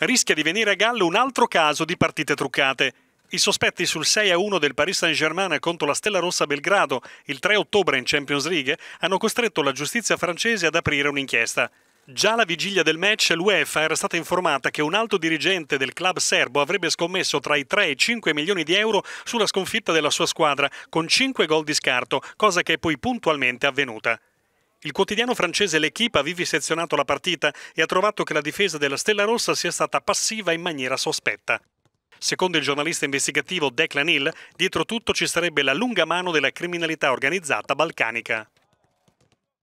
rischia di venire a gallo un altro caso di partite truccate. I sospetti sul 6-1 del Paris Saint-Germain contro la Stella Rossa Belgrado il 3 ottobre in Champions League hanno costretto la giustizia francese ad aprire un'inchiesta. Già la vigilia del match l'UEFA era stata informata che un alto dirigente del club serbo avrebbe scommesso tra i 3 e i 5 milioni di euro sulla sconfitta della sua squadra con 5 gol di scarto, cosa che è poi puntualmente avvenuta. Il quotidiano francese L'Equipe ha vivisezionato la partita e ha trovato che la difesa della Stella Rossa sia stata passiva in maniera sospetta. Secondo il giornalista investigativo Declan Hill, dietro tutto ci sarebbe la lunga mano della criminalità organizzata balcanica.